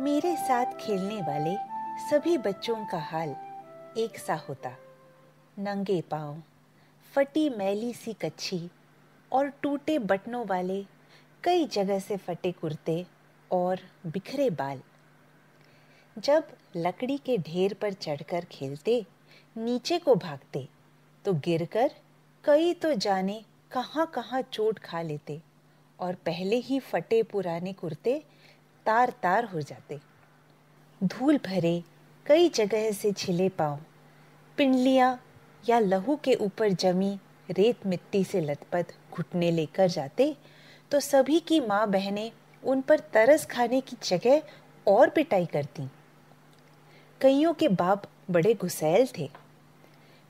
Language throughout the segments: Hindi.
मेरे साथ खेलने वाले सभी बच्चों का हाल एक सा होता नंगे पाँव फटी मैली सी कच्छी और टूटे बटनों वाले कई जगह से फटे कुर्ते और बिखरे बाल जब लकड़ी के ढेर पर चढ़कर खेलते नीचे को भागते तो गिरकर कई तो जाने कहाँ कहाँ चोट खा लेते और पहले ही फटे पुराने कुर्ते तार तार हो जाते धूल भरे कई जगह से छिले पाँव पिंडलियाँ या लहू के ऊपर जमी रेत मिट्टी से लथपथ घुटने लेकर जाते तो सभी की माँ बहनें उन पर तरस खाने की जगह और पिटाई करती कईयों के बाप बड़े गुसैल थे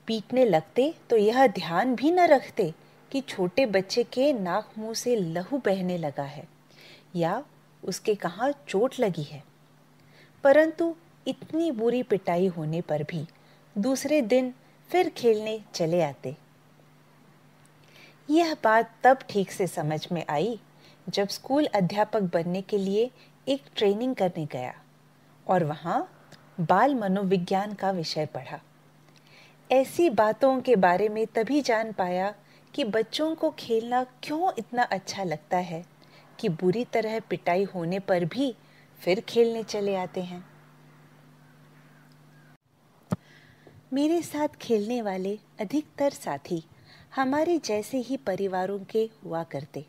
पीटने लगते तो यह ध्यान भी न रखते कि छोटे बच्चे के नाक मुंह से लहू बहने लगा है या उसके कहाँ चोट लगी है परंतु इतनी बुरी पिटाई होने पर भी दूसरे दिन फिर खेलने चले आते यह बात तब ठीक से समझ में आई जब स्कूल अध्यापक बनने के लिए एक ट्रेनिंग करने गया और वहाँ बाल मनोविज्ञान का विषय पढ़ा ऐसी बातों के बारे में तभी जान पाया कि बच्चों को खेलना क्यों इतना अच्छा लगता है कि बुरी तरह पिटाई होने पर भी फिर खेलने चले आते हैं मेरे साथ खेलने वाले अधिकतर साथी हमारे जैसे ही परिवारों के हुआ करते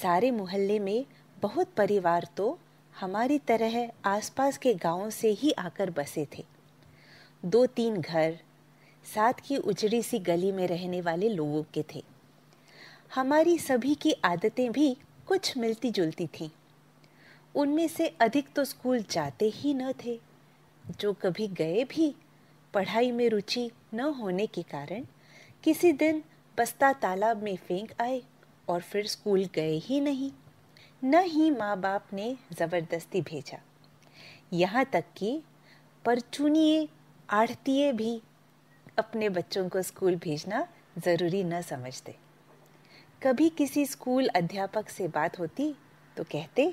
सारे मोहल्ले में बहुत परिवार तो हमारी तरह आसपास के गांवों से ही आकर बसे थे दो तीन घर साथ की उजड़ी सी गली में रहने वाले लोगों के थे हमारी सभी की आदतें भी कुछ मिलती जुलती थीं उनमें से अधिक तो स्कूल जाते ही न थे जो कभी गए भी पढ़ाई में रुचि न होने के कारण किसी दिन बस्ता तालाब में फेंक आए और फिर स्कूल गए ही नहीं न ही माँ बाप ने ज़बरदस्ती भेजा यहाँ तक कि परचूनिए आढ़तीय भी अपने बच्चों को स्कूल भेजना ज़रूरी न समझते कभी किसी स्कूल अध्यापक से बात होती तो कहते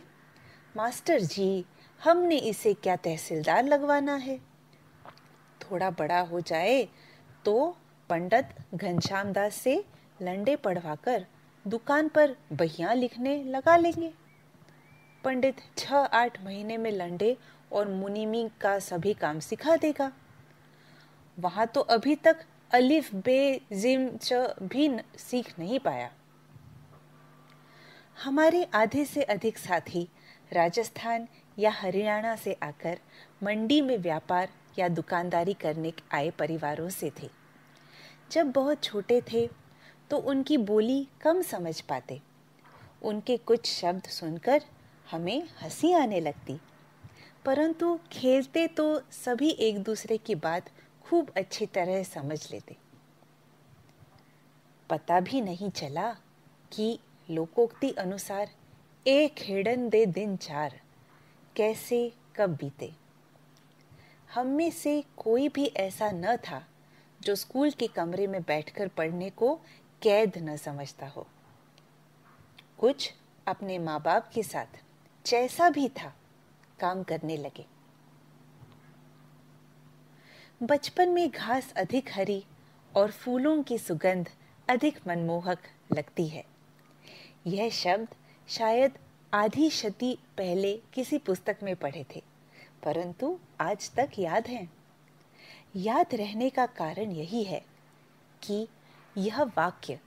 मास्टर जी हमने इसे क्या तहसीलदार लगवाना है थोड़ा बड़ा हो जाए तो पंडित घनश्याम दास से लंडे पढ़वाकर दुकान पर बहिया लिखने लगा लेंगे पंडित छह आठ महीने में लंडे और मुनिमी का सभी काम सिखा देगा वहां तो अभी तक अलिफ बे जिम च भी सीख नहीं पाया हमारे आधे से अधिक साथी राजस्थान या हरियाणा से आकर मंडी में व्यापार या दुकानदारी करने आए परिवारों से थे जब बहुत छोटे थे तो उनकी बोली कम समझ पाते उनके कुछ शब्द सुनकर हमें हंसी आने लगती परंतु खेलते तो सभी एक दूसरे की बात खूब अच्छी तरह समझ लेते पता भी नहीं चला कि लोकोक्ति अनुसार एक खेडन दे दिन चार कैसे कब बीते हम में से कोई भी ऐसा न था जो स्कूल के कमरे में बैठकर पढ़ने को कैद न समझता हो कुछ अपने माँ बाप के साथ जैसा भी था काम करने लगे बचपन में घास अधिक हरी और फूलों की सुगंध अधिक मनमोहक लगती है यह शब्द शायद आधी शती पहले किसी पुस्तक में पढ़े थे परंतु आज तक याद हैं याद रहने का कारण यही है कि यह वाक्य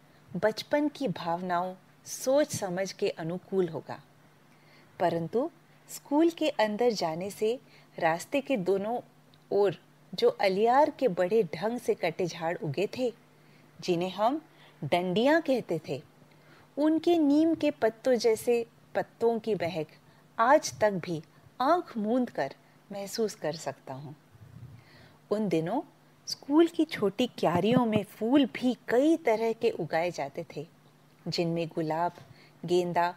बचपन की भावनाओं सोच समझ के अनुकूल होगा परंतु स्कूल के अंदर जाने से रास्ते के दोनों ओर जो अलियार के बड़े ढंग से कटे झाड़ उगे थे जिन्हें हम डंडिया कहते थे उनके नीम के पत्तों जैसे पत्तों की बहक आज तक भी आंख मूंद कर महसूस कर सकता हूँ उन दिनों स्कूल की छोटी क्यारियों में फूल भी कई तरह के उगाए जाते थे जिनमें गुलाब गेंदा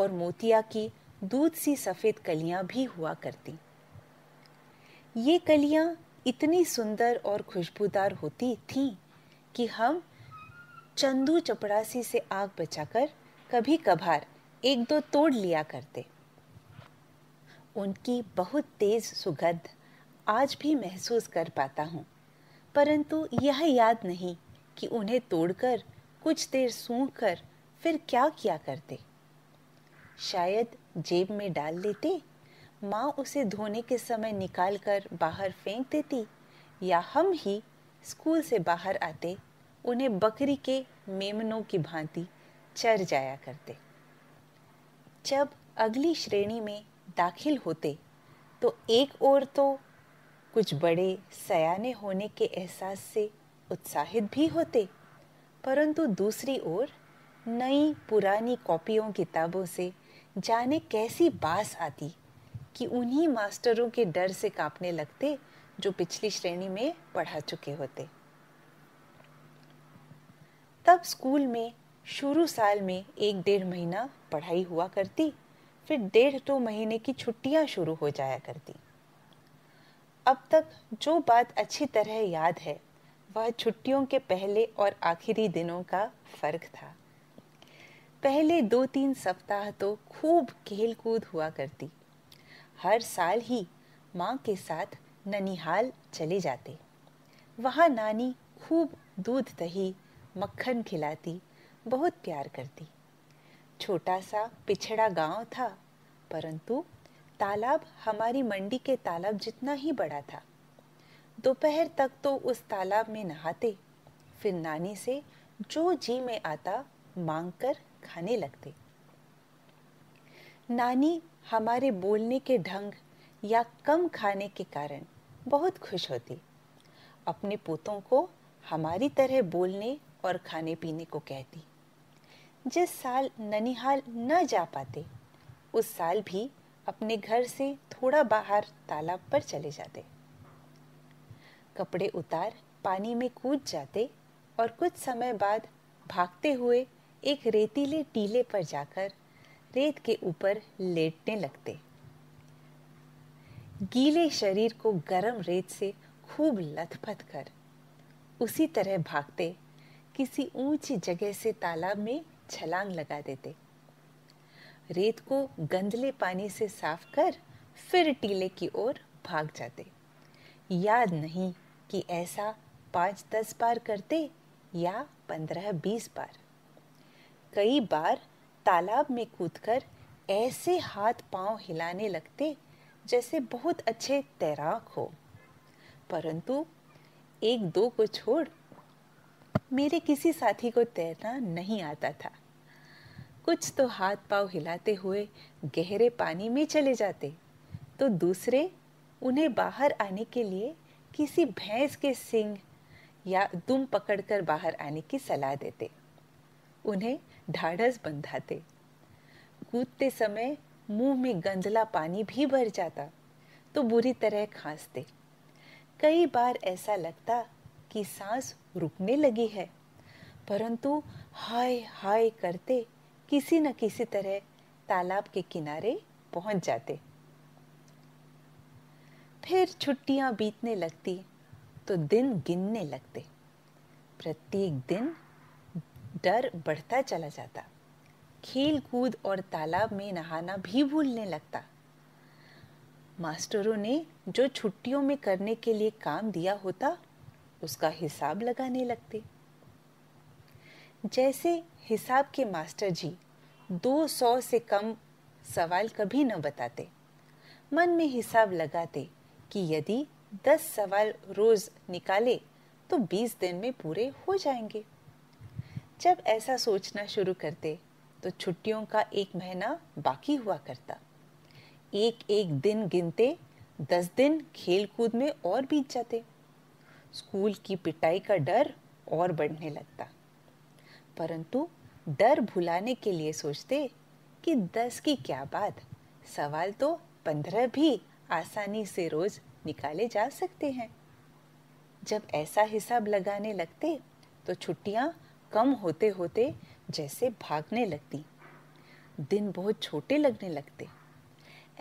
और मोतिया की दूध सी सफ़ेद कलियां भी हुआ करती ये कलिया इतनी सुंदर और खुशबूदार होती थीं कि हम चंदू चपरासी से आग बचाकर कभी कभार एक दो तोड़ लिया करते उनकी बहुत तेज सुगंध आज भी महसूस कर पाता हूँ परंतु यह याद नहीं कि उन्हें तोड़कर कुछ देर सूख कर फिर क्या किया करते शायद जेब में डाल लेते माँ उसे धोने के समय निकाल कर बाहर फेंक देती या हम ही स्कूल से बाहर आते उन्हें बकरी के मेमनों की भांति चर जाया करते जब अगली श्रेणी में दाखिल होते तो एक ओर तो कुछ बड़े सयाने होने के एहसास से उत्साहित भी होते परंतु दूसरी ओर नई पुरानी कॉपियों किताबों से जाने कैसी बास आती कि उन्हीं मास्टरों के डर से कांपने लगते जो पिछली श्रेणी में पढ़ा चुके होते तब स्कूल में शुरू साल में एक डेढ़ महीना पढ़ाई हुआ करती फिर डेढ़ दो महीने की छुट्टियां शुरू हो जाया करती अब तक जो बात अच्छी तरह याद है वह छुट्टियों के पहले और आखिरी दिनों का फर्क था पहले दो तीन सप्ताह तो खूब खेल कूद हुआ करती हर साल ही माँ के साथ ननिहाल चले जाते वहाँ नानी खूब दूध दही मक्खन खिलाती बहुत प्यार करती छोटा सा पिछड़ा गांव था परंतु तालाब हमारी मंडी के तालाब जितना ही बड़ा था दोपहर तक तो उस तालाब में नहाते फिर नानी से जो जी में आता मांग कर खाने लगते नानी हमारे बोलने के ढंग या कम खाने के कारण बहुत खुश होती अपने पोतों को हमारी तरह बोलने और खाने पीने को कहती जिस साल ननिहाल न जा पाते उस साल भी अपने घर से थोड़ा बाहर तालाब पर चले जाते कपड़े उतार पानी में कूद जाते और कुछ समय बाद भागते हुए एक रेतीले टीले पर जाकर रेत के ऊपर लेटने लगते गीले शरीर को गरम रेत से खूब लथपथ कर उसी तरह भागते किसी ऊंची जगह से तालाब में छलांग लगा देते रेत को गंदले पानी से साफ कर फिर टीले की ओर भाग जाते याद नहीं कि ऐसा पांच दस बार करते या पंद्रह बीस बार कई बार तालाब में कूदकर ऐसे हाथ पांव हिलाने लगते जैसे बहुत अच्छे तैराक हो परंतु एक दो को छोड़ मेरे किसी साथी को तैरना नहीं आता था कुछ तो हाथ पाव हिलाते हुए गहरे पानी में चले जाते तो दूसरे उन्हें बाहर आने के लिए किसी भैंस के सिंग या दुम पकड़कर बाहर आने की सलाह देते उन्हें ढाढ़स बंधाते कूदते समय मुंह में गंदला पानी भी भर जाता तो बुरी तरह खांसते कई बार ऐसा लगता की सांस रुकने लगी है परंतु हाय हाय करते किसी न किसी तरह तालाब के किनारे पहुंच जाते फिर छुट्टियां बीतने लगती तो दिन गिनने लगते प्रत्येक दिन डर बढ़ता चला जाता खेल कूद और तालाब में नहाना भी भूलने लगता मास्टरों ने जो छुट्टियों में करने के लिए काम दिया होता उसका हिसाब लगाने लगते जैसे हिसाब के मास्टर जी 200 से कम सवाल कभी न बताते मन में हिसाब लगाते कि यदि 10 सवाल रोज निकाले तो 20 दिन में पूरे हो जाएंगे जब ऐसा सोचना शुरू करते तो छुट्टियों का एक महीना बाकी हुआ करता एक एक दिन गिनते दस दिन खेल कूद में और बीत जाते स्कूल की पिटाई का डर और बढ़ने लगता परंतु डर भुलाने के लिए सोचते कि दस की क्या बात सवाल तो पंद्रह भी आसानी से रोज निकाले जा सकते हैं जब ऐसा हिसाब लगाने लगते तो छुट्टियां कम होते होते जैसे भागने लगती दिन बहुत छोटे लगने लगते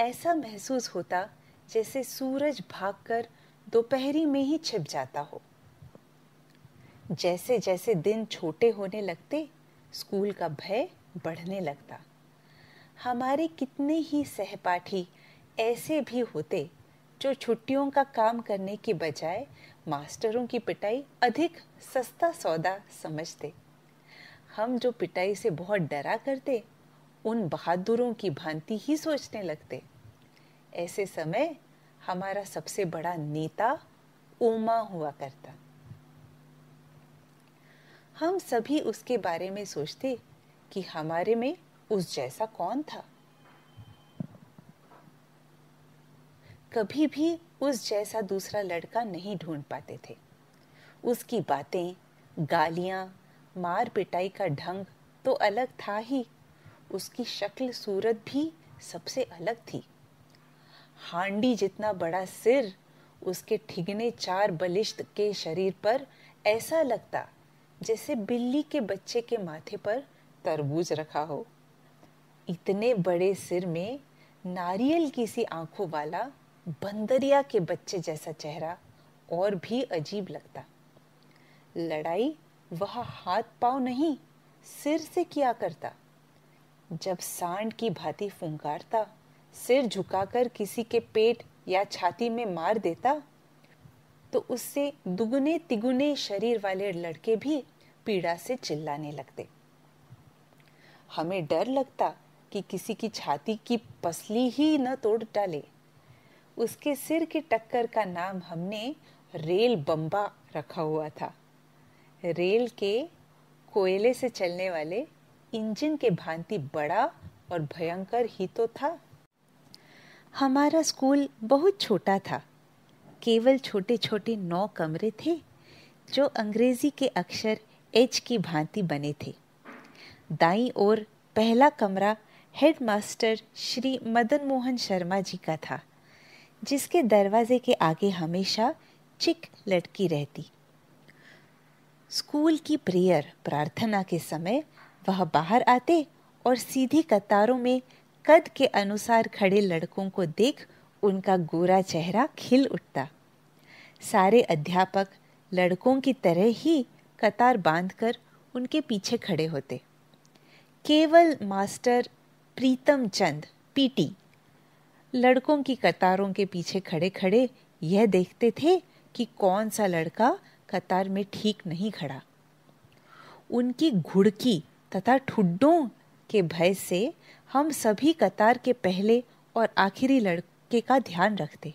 ऐसा महसूस होता जैसे सूरज भागकर कर दोपहरी में ही छिप जाता हो जैसे जैसे दिन छोटे होने लगते स्कूल का भय बढ़ने लगता हमारे कितने ही सहपाठी ऐसे भी होते जो छुट्टियों का काम करने के बजाय मास्टरों की पिटाई अधिक सस्ता सौदा समझते हम जो पिटाई से बहुत डरा करते उन बहादुरों की भांति ही सोचने लगते ऐसे समय हमारा सबसे बड़ा नेता उमा हुआ करता हम सभी उसके बारे में सोचते कि हमारे में उस जैसा कौन था कभी भी उस जैसा दूसरा लड़का नहीं ढूंढ पाते थे उसकी बातें गालियां मार पिटाई का ढंग तो अलग था ही उसकी शक्ल सूरत भी सबसे अलग थी हांडी जितना बड़ा सिर उसके ठिगने चार बलिश्त के शरीर पर ऐसा लगता जैसे बिल्ली के बच्चे के माथे पर तरबूज रखा हो इतने बड़े सिर में नारियल की सी आंखों वाला बंदरिया के बच्चे जैसा चेहरा और भी अजीब लगता लड़ाई वह हाथ पाव नहीं सिर से किया करता जब सांड की भांति फुंकारता सिर झुकाकर किसी के पेट या छाती में मार देता तो उससे दुगुने तिगुने शरीर वाले लड़के भी पीड़ा से चिल्लाने लगते हमें डर लगता कि किसी की छाती की पसली ही न तोड़ डाले उसके सिर की टक्कर का नाम हमने रेल बम्बा रखा हुआ था रेल के कोयले से चलने वाले इंजन के भांति बड़ा और भयंकर ही तो था हमारा स्कूल बहुत छोटा था केवल छोटे छोटे नौ कमरे थे जो अंग्रेजी के अक्षर एच की भांति बने थे दाई ओर पहला कमरा हेडमास्टर श्री मदन मोहन शर्मा जी का था जिसके दरवाजे के आगे हमेशा चिक लटकी रहती स्कूल की प्रेयर प्रार्थना के समय वह बाहर आते और सीधी कतारों में कद के अनुसार खड़े लड़कों को देख उनका गोरा चेहरा खिल उठता सारे अध्यापक लड़कों की तरह ही कतार बांधकर उनके पीछे खड़े होते केवल मास्टर प्रीतम चंद पीटी लड़कों की कतारों के पीछे खड़े खड़े यह देखते थे कि कौन सा लड़का कतार में ठीक नहीं खड़ा उनकी घुड़की तथा ठुड्डों के भय से हम सभी कतार के पहले और आखिरी लड़के का ध्यान रखते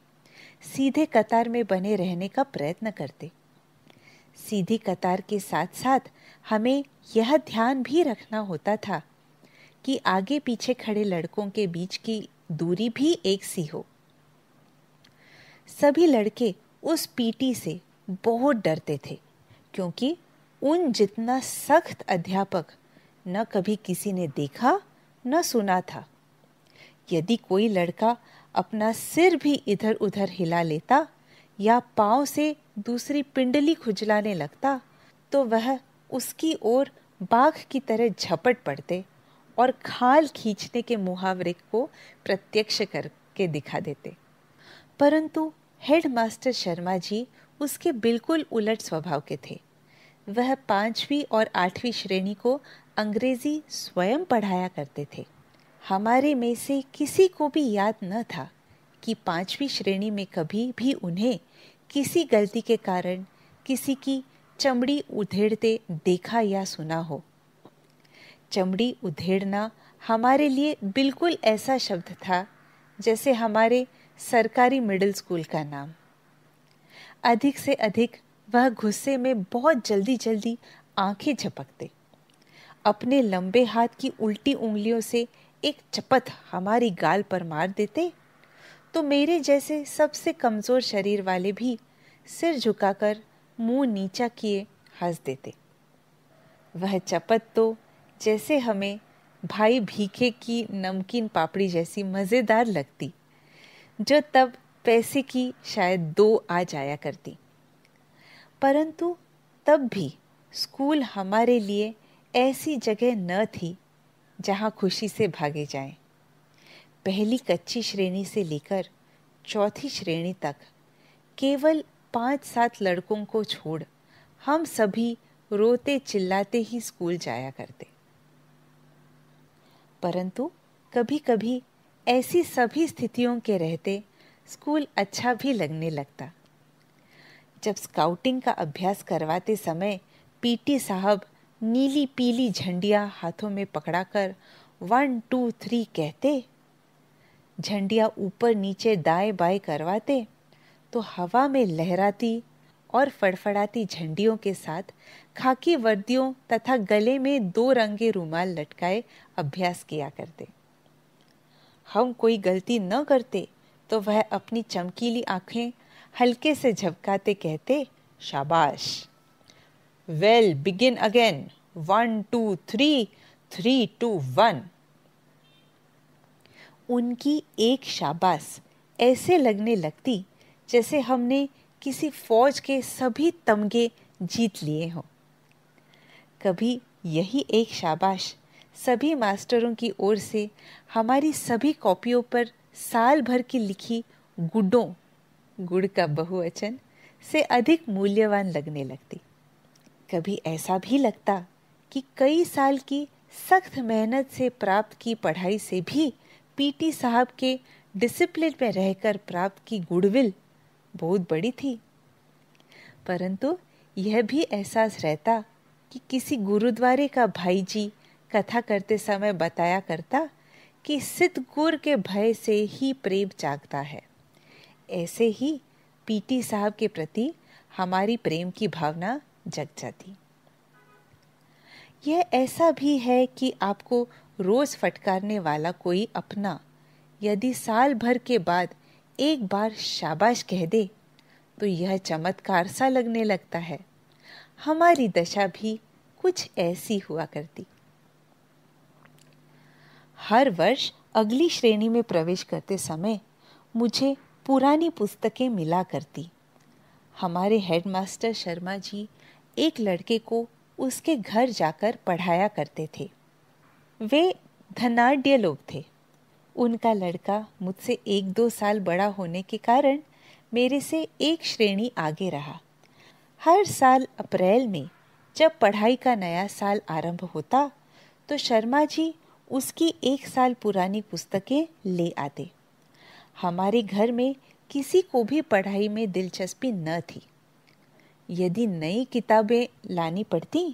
सीधे कतार में बने रहने का प्रयत्न करते सीधी कतार के साथ साथ हमें यह ध्यान भी रखना होता था कि आगे पीछे खड़े लड़कों के बीच की दूरी भी एक सी हो सभी लड़के उस पीटी से बहुत डरते थे क्योंकि उन जितना सख्त अध्यापक न कभी किसी ने देखा न सुना था यदि कोई लड़का अपना सिर भी इधर उधर हिला लेता या पाँव से दूसरी पिंडली खुजलाने लगता तो वह उसकी ओर बाघ की तरह झपट पड़ते और खाल खींचने के मुहावरे को प्रत्यक्ष करके दिखा देते परंतु हेडमास्टर शर्मा जी उसके बिल्कुल उलट स्वभाव के थे वह पांचवी और आठवीं श्रेणी को अंग्रेजी स्वयं पढ़ाया करते थे हमारे में से किसी को भी याद न था कि पांचवी श्रेणी में कभी भी उन्हें किसी गलती के कारण किसी की चमड़ी उधेड़ते देखा या सुना हो चमड़ी उधेड़ना हमारे लिए बिल्कुल ऐसा शब्द था जैसे हमारे सरकारी मिडिल स्कूल का नाम अधिक से अधिक वह गुस्से में बहुत जल्दी जल्दी आंखें झपकते अपने लंबे हाथ की उल्टी उंगलियों से एक चपत हमारी गाल पर मार देते तो मेरे जैसे सबसे कमज़ोर शरीर वाले भी सिर झुकाकर मुंह नीचा किए हंस देते वह चपत तो जैसे हमें भाई भीखे की नमकीन पापड़ी जैसी मज़ेदार लगती जो तब पैसे की शायद दो आ जाया करती परंतु तब भी स्कूल हमारे लिए ऐसी जगह न थी जहाँ खुशी से भागे जाएं। पहली कच्ची श्रेणी से लेकर चौथी श्रेणी तक केवल पांच सात लड़कों को छोड़ हम सभी रोते चिल्लाते ही स्कूल जाया करते परंतु कभी कभी ऐसी सभी स्थितियों के रहते स्कूल अच्छा भी लगने लगता जब स्काउटिंग का अभ्यास करवाते समय पीटी साहब नीली पीली झंडिया हाथों में पकड़ा कर वन टू थ्री कहते झंडिया ऊपर नीचे दाएं बाएं करवाते तो हवा में लहराती और फड़फड़ाती झंडियों के साथ खाकी वर्दियों तथा गले में दो रंगे रूमाल लटकाए अभ्यास किया करते हम कोई गलती न करते तो वह अपनी चमकीली आंखें हल्के से झपकाते कहते शाबाश well begin again one two three three two one उनकी एक शाबाश ऐसे लगने लगती जैसे हमने किसी फौज के सभी तमगे जीत लिए हो कभी यही एक शाबाश सभी मास्टरों की ओर से हमारी सभी कॉपियों पर साल भर की लिखी गुडों गुड़ का बहुवचन से अधिक मूल्यवान लगने लगती कभी ऐसा भी लगता कि कई साल की सख्त मेहनत से प्राप्त की पढ़ाई से भी पीटी साहब के डिसिप्लिन में रहकर प्राप्त की गुडविल बहुत बड़ी थी परंतु यह भी एहसास रहता कि किसी गुरुद्वारे का भाई जी कथा करते समय बताया करता कि गुर के भय से ही प्रेम जागता है ऐसे ही पीटी साहब के प्रति हमारी प्रेम की भावना जग जाती यह ऐसा भी है कि आपको रोज फटकारने वाला कोई अपना यदि साल भर के बाद एक बार शाबाश कह दे तो यह चमत्कार सा लगने लगता है हमारी दशा भी कुछ ऐसी हुआ करती हर वर्ष अगली श्रेणी में प्रवेश करते समय मुझे पुरानी पुस्तकें मिला करती हमारे हेडमास्टर शर्मा जी एक लड़के को उसके घर जाकर पढ़ाया करते थे वे धनाढ़ लोग थे उनका लड़का मुझसे एक दो साल बड़ा होने के कारण मेरे से एक श्रेणी आगे रहा हर साल अप्रैल में जब पढ़ाई का नया साल आरंभ होता तो शर्मा जी उसकी एक साल पुरानी पुस्तकें ले आते हमारे घर में किसी को भी पढ़ाई में दिलचस्पी न थी यदि नई किताबें लानी पड़ती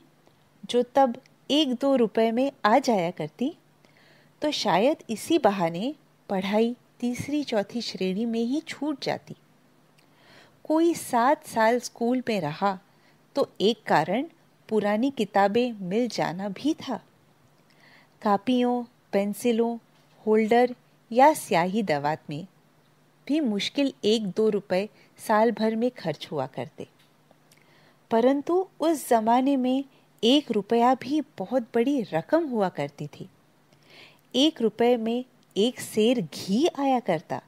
जो तब एक दो रुपए में आ जाया करती तो शायद इसी बहाने पढ़ाई तीसरी चौथी श्रेणी में ही छूट जाती कोई सात साल स्कूल में रहा तो एक कारण पुरानी किताबें मिल जाना भी था कापियों पेंसिलों होल्डर या स्याही दवात में भी मुश्किल एक दो रुपए साल भर में खर्च हुआ करते परंतु उस ज़माने में एक रुपया भी बहुत बड़ी रकम हुआ करती थी एक रुपये में एक शेर घी आया करता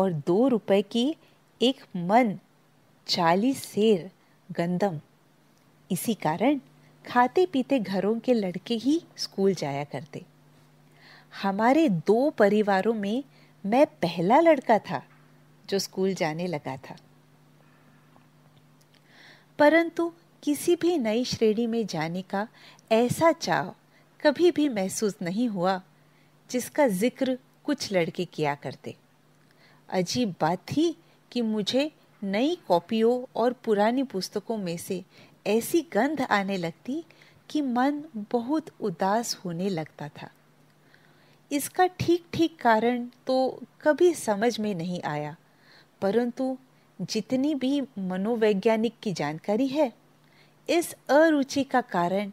और दो रुपए की एक मन चालीस शेर गंदम इसी कारण खाते पीते घरों के लड़के ही स्कूल जाया करते हमारे दो परिवारों में मैं पहला लड़का था जो स्कूल जाने लगा था परंतु किसी भी नई श्रेणी में जाने का ऐसा चाव कभी भी महसूस नहीं हुआ जिसका जिक्र कुछ लड़के किया करते अजीब बात थी कि मुझे नई कॉपियों और पुरानी पुस्तकों में से ऐसी गंध आने लगती कि मन बहुत उदास होने लगता था इसका ठीक ठीक कारण तो कभी समझ में नहीं आया परंतु जितनी भी मनोवैज्ञानिक की जानकारी है इस अरुचि का कारण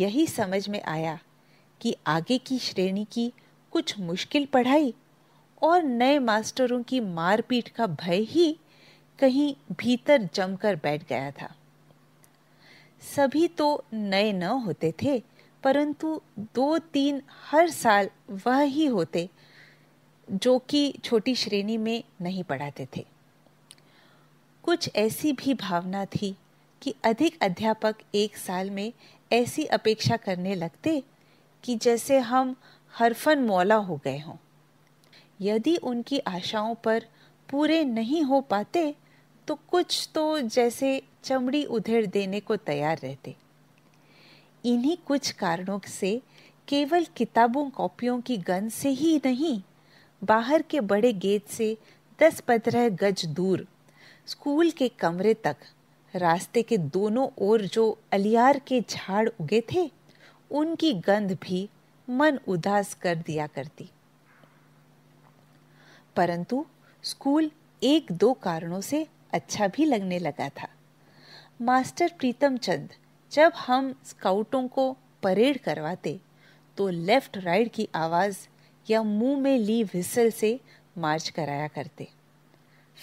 यही समझ में आया कि आगे की श्रेणी की कुछ मुश्किल पढ़ाई और नए मास्टरों की मारपीट का भय ही कहीं भीतर जमकर बैठ गया था सभी तो नए न होते थे परंतु दो तीन हर साल वह ही होते जो कि छोटी श्रेणी में नहीं पढ़ाते थे कुछ ऐसी भी भावना थी कि अधिक अध्यापक एक साल में ऐसी अपेक्षा करने लगते कि जैसे हम हरफन मौला हो गए हों यदि उनकी आशाओं पर पूरे नहीं हो पाते तो कुछ तो जैसे चमड़ी उधेड़ देने को तैयार रहते इन्हीं कुछ कारणों से केवल किताबों कॉपियों की गन से ही नहीं बाहर के बड़े गेट से दस पंद्रह गज दूर स्कूल के कमरे तक रास्ते के दोनों ओर जो अलियार के झाड़ उगे थे उनकी गंध भी मन उदास कर दिया करती परंतु स्कूल एक दो कारणों से अच्छा भी लगने लगा था मास्टर प्रीतम चंद जब हम स्काउटों को परेड करवाते तो लेफ्ट राइट की आवाज़ या मुंह में ली विसल से मार्च कराया करते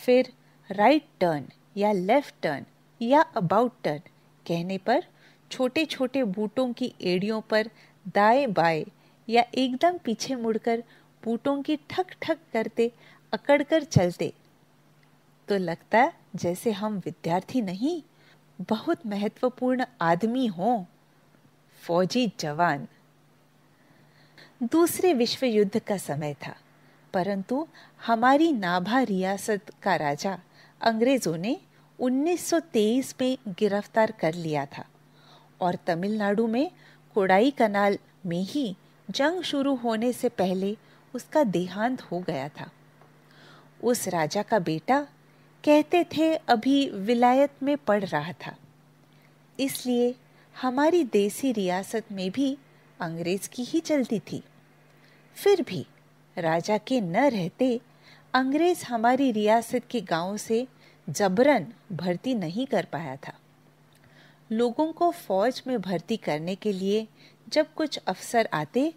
फिर राइट टर्न या लेफ़्ट टर्न या अबाउट टर्न कहने पर छोटे छोटे बूटों की एड़ियों पर दाएं बाएं या एकदम पीछे मुड़कर बूटों की ठक ठक करते अकड़कर चलते तो लगता जैसे हम विद्यार्थी नहीं बहुत महत्वपूर्ण आदमी हों फौजी जवान दूसरे विश्व युद्ध का समय था परंतु हमारी नाभा रियासत का राजा अंग्रेज़ों ने 1923 में गिरफ्तार कर लिया था और तमिलनाडु में कोडाई कनाल में ही जंग शुरू होने से पहले उसका देहांत हो गया था उस राजा का बेटा कहते थे अभी विलायत में पढ़ रहा था इसलिए हमारी देसी रियासत में भी अंग्रेज़ की ही चलती थी फिर भी राजा के न रहते अंग्रेज़ हमारी रियासत के गांव से जबरन भर्ती नहीं कर पाया था लोगों को फौज में भर्ती करने के लिए जब कुछ अफसर आते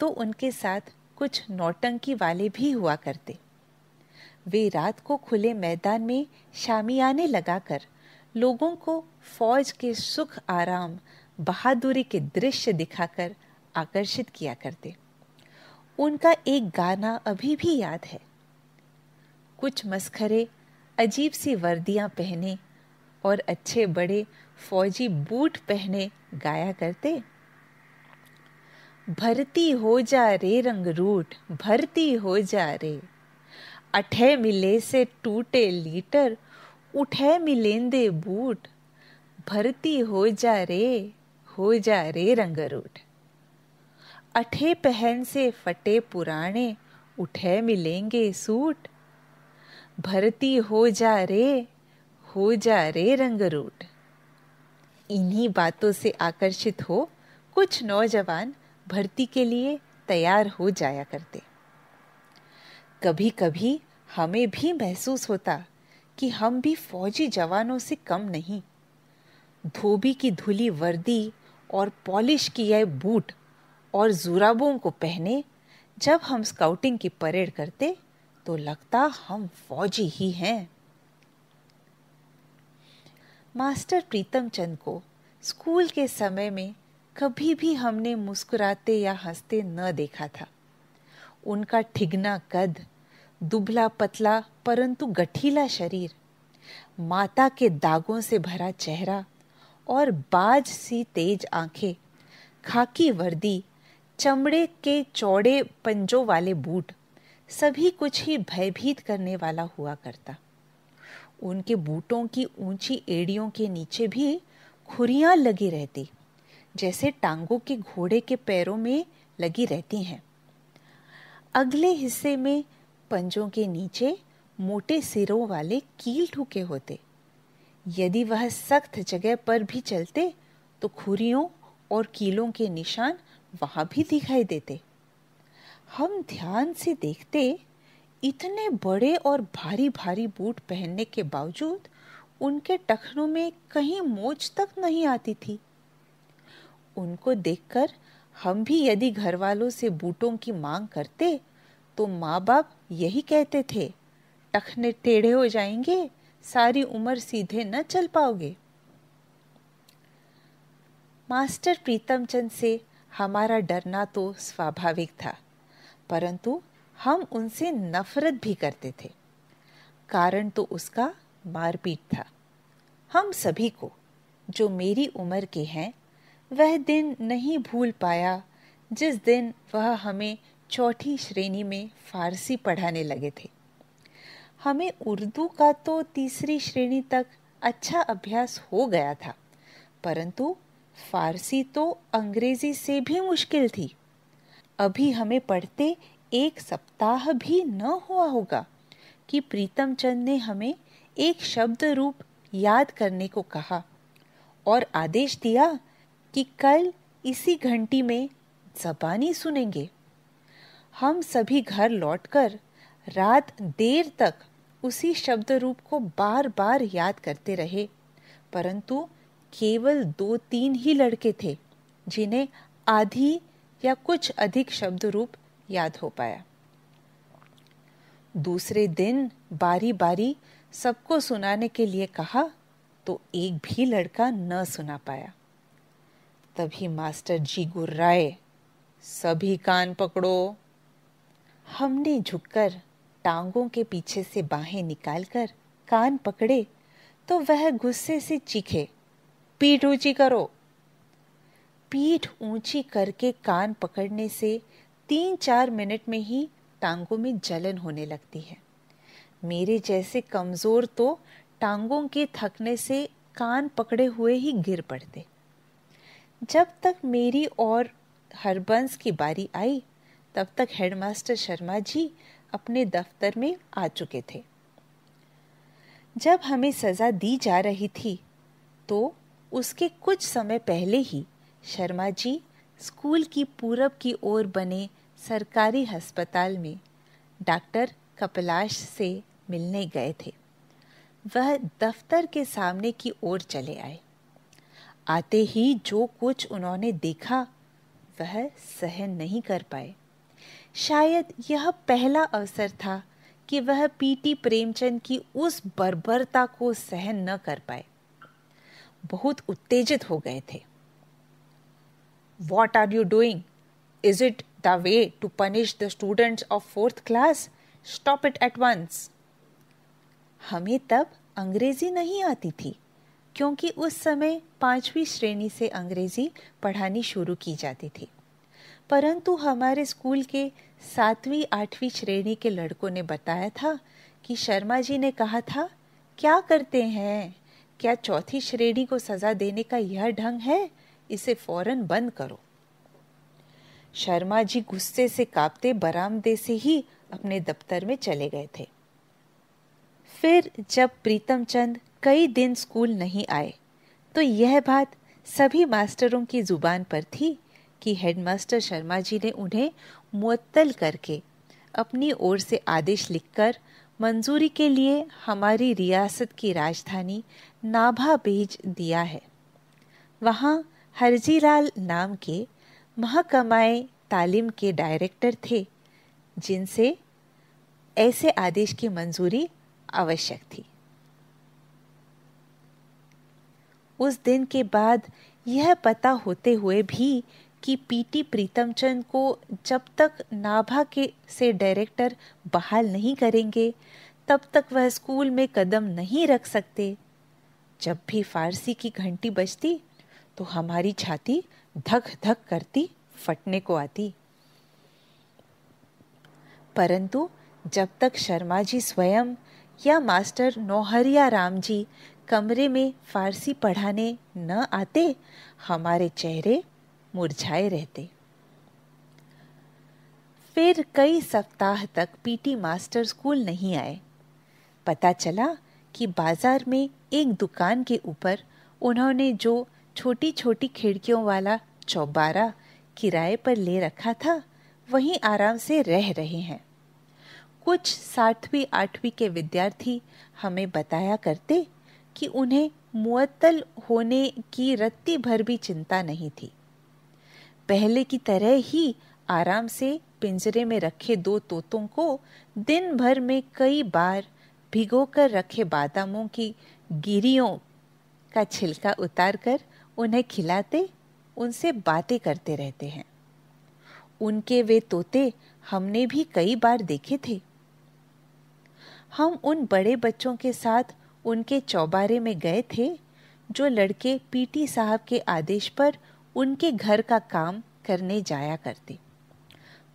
तो उनके साथ कुछ नौटंकी वाले भी हुआ करते वे रात को खुले मैदान में शामियाने लगाकर लोगों को फौज के सुख आराम बहादुरी के दृश्य दिखाकर आकर्षित किया करते उनका एक गाना अभी भी याद है कुछ मस्खरे अजीब सी वर्दियां पहने और अच्छे बड़े फौजी बूट पहने गाया करते भरती हो जा रे रंग रूट भरती हो जा रे अठे मिले से टूटे लीटर उठे मिलेंदे बूट भरती हो जा रे हो जा रे रंग रूट अठे पहन से फटे पुराने उठे मिलेंगे सूट भरती हो जा रे हो जा रे रंग रूट इन्हीं बातों से आकर्षित हो कुछ नौजवान भर्ती के लिए तैयार हो जाया करते कभी कभी हमें भी महसूस होता कि हम भी फौजी जवानों से कम नहीं धोबी की धुली वर्दी और पॉलिश किए बूट और जुराबों को पहने जब हम स्काउटिंग की परेड करते तो लगता हम फौजी ही हैं मास्टर प्रीतम चंद को स्कूल के समय में कभी भी हमने मुस्कुराते या हंसते न देखा था उनका ठिगना कद दुबला पतला परंतु गठीला शरीर माता के दागों से भरा चेहरा और बाज सी तेज आंखें खाकी वर्दी चमड़े के चौड़े पंजों वाले बूट सभी कुछ ही भयभीत करने वाला हुआ करता उनके बूटों की ऊंची एड़ियों के नीचे भी खुरियां लगी रहती जैसे टांगों के घोड़े के पैरों में लगी रहती हैं अगले हिस्से में पंजों के नीचे मोटे सिरों वाले कील ठुके होते यदि वह सख्त जगह पर भी चलते तो खुरियों और कीलों के निशान वहां भी दिखाई देते हम ध्यान से देखते इतने बड़े और भारी भारी बूट पहनने के बावजूद उनके टखनों में कहीं मोच तक नहीं आती थी उनको देखकर हम भी यदि घर वालों से बूटों की मांग करते तो माँ बाप यही कहते थे टखने टेढ़े हो जाएंगे सारी उम्र सीधे न चल पाओगे मास्टर प्रीतम चंद से हमारा डरना तो स्वाभाविक था परंतु हम उनसे नफरत भी करते थे कारण तो उसका मारपीट था हम सभी को जो मेरी उम्र के हैं वह दिन नहीं भूल पाया जिस दिन वह हमें चौथी श्रेणी में फारसी पढ़ाने लगे थे हमें उर्दू का तो तीसरी श्रेणी तक अच्छा अभ्यास हो गया था परंतु फारसी तो अंग्रेजी से भी मुश्किल थी अभी हमें पढ़ते एक सप्ताह भी न हुआ होगा कि प्रीतम चंद ने हमें एक शब्द रूप याद करने को कहा और आदेश दिया कि कल इसी घंटी में जबानी सुनेंगे हम सभी घर लौटकर रात देर तक उसी शब्द रूप को बार बार याद करते रहे परंतु केवल दो तीन ही लड़के थे जिन्हें आधी या कुछ अधिक शब्द रूप याद हो पाया दूसरे दिन बारी बारी सबको सुनाने के लिए कहा तो एक भी लड़का न सुना पाया तभी मास्टर जी गुर्राए सभी कान पकड़ो हमने झुककर टांगों के पीछे से बाहें निकालकर कान पकड़े तो वह गुस्से से चीखे पीठ ऊंची करो पीठ ऊंची करके कान पकड़ने से तीन चार मिनट में ही टांगों में जलन होने लगती है मेरे जैसे कमज़ोर तो टांगों के थकने से कान पकड़े हुए ही गिर पड़ते जब तक मेरी और हरबंस की बारी आई तब तक हेडमास्टर शर्मा जी अपने दफ्तर में आ चुके थे जब हमें सज़ा दी जा रही थी तो उसके कुछ समय पहले ही शर्मा जी स्कूल की पूरब की ओर बने सरकारी अस्पताल में डॉक्टर कपिलाश से मिलने गए थे वह दफ्तर के सामने की ओर चले आए आते ही जो कुछ उन्होंने देखा वह सहन नहीं कर पाए शायद यह पहला अवसर था कि वह पीटी प्रेमचंद की उस बर्बरता को सहन न कर पाए बहुत उत्तेजित हो गए थे What are you doing? Is it the way to punish the students of fourth class? Stop it at once. हमें तब अंग्रेजी नहीं आती थी क्योंकि उस समय पांचवी श्रेणी से अंग्रेजी पढ़ानी शुरू की जाती थी परंतु हमारे स्कूल के सातवीं आठवीं श्रेणी के लड़कों ने बताया था कि शर्मा जी ने कहा था क्या करते हैं क्या चौथी श्रेणी को सजा देने का यह ढंग है इसे फौरन बंद करो शर्मा जी गुस्से से कांपते बरामदे से ही अपने दफ्तर में चले गए थे फिर जब प्रीतम चंद कई दिन स्कूल नहीं आए तो यह बात सभी मास्टरों की जुबान पर थी कि हेडमास्टर शर्मा जी ने उन्हें मुअत्तल करके अपनी ओर से आदेश लिखकर मंजूरी के लिए हमारी रियासत की राजधानी नाभा भेज दिया है वहाँ हरजीलाल नाम के महकमाए तालीम के डायरेक्टर थे जिनसे ऐसे आदेश की मंजूरी आवश्यक थी उस दिन के बाद यह पता होते हुए भी कि पीटी प्रीतमचंद को जब तक नाभा के से डायरेक्टर बहाल नहीं करेंगे तब तक वह स्कूल में कदम नहीं रख सकते जब भी फारसी की घंटी बजती तो हमारी छाती धक धक करती फटने को आती परंतु जब तक शर्मा जी स्वयं या मास्टर नौहरिया राम जी कमरे में फारसी पढ़ाने न आते हमारे चेहरे मुरझाए रहते फिर कई सप्ताह तक पीटी मास्टर स्कूल नहीं आए पता चला कि बाजार में एक दुकान के ऊपर उन्होंने जो छोटी छोटी खिड़कियों वाला चौबारा किराए पर ले रखा था वहीं आराम से रह रहे हैं कुछ सातवीं आठवीं के विद्यार्थी हमें बताया करते कि उन्हें मुअत्तल होने की रत्ती भर भी चिंता नहीं थी पहले की तरह ही आराम से पिंजरे में रखे दो तोतों को दिन भर में कई बार भिगो कर रखे बादामों की गिरियों का छिलका उतार कर उन्हें खिलाते उनसे बातें करते रहते हैं उनके वे तोते हमने भी कई बार देखे थे हम उन बड़े बच्चों के साथ उनके चौबारे में गए थे जो लड़के पीटी साहब के आदेश पर उनके घर का काम करने जाया करते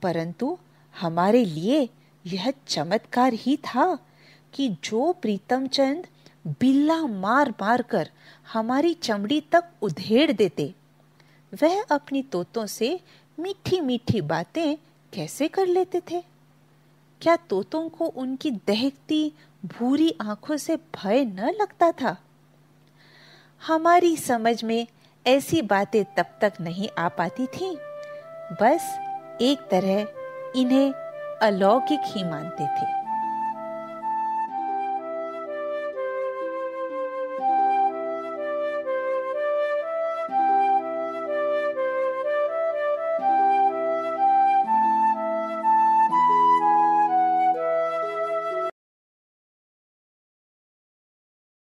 परंतु हमारे लिए यह चमत्कार ही था कि जो प्रीतम चंद बिल्ला मार मार कर हमारी चमड़ी तक उधेड़ देते वह अपनी तोतों से मीठी मीठी बातें कैसे कर लेते थे क्या तोतों को उनकी दहकती भूरी आंखों से भय न लगता था हमारी समझ में ऐसी बातें तब तक नहीं आ पाती थीं। बस एक तरह इन्हें अलौकिक ही मानते थे